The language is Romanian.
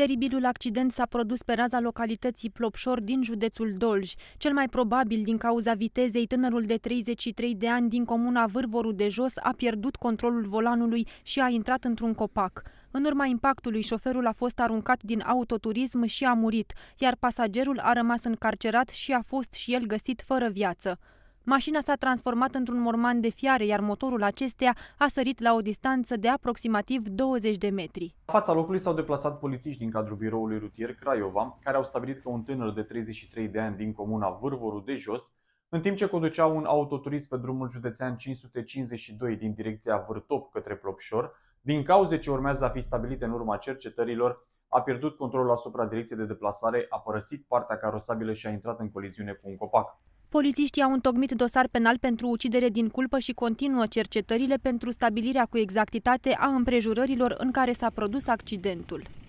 Teribilul accident s-a produs pe raza localității Plopșor din județul Dolj. Cel mai probabil, din cauza vitezei, tânărul de 33 de ani din comuna Vârvorul de Jos a pierdut controlul volanului și a intrat într-un copac. În urma impactului, șoferul a fost aruncat din autoturism și a murit, iar pasagerul a rămas încarcerat și a fost și el găsit fără viață. Mașina s-a transformat într-un morman de fiare, iar motorul acesteia a sărit la o distanță de aproximativ 20 de metri. La fața locului s-au deplasat polițiști din cadrul biroului rutier Craiova, care au stabilit că un tânăr de 33 de ani din comuna Vârvorul de Jos, în timp ce conducea un autoturism pe drumul județean 552 din direcția Vârtop către Plopșor, din cauze ce urmează a fi stabilite în urma cercetărilor, a pierdut controlul asupra direcției de deplasare, a părăsit partea carosabilă și a intrat în coliziune cu un copac. Polițiștii au întocmit dosar penal pentru ucidere din culpă și continuă cercetările pentru stabilirea cu exactitate a împrejurărilor în care s-a produs accidentul.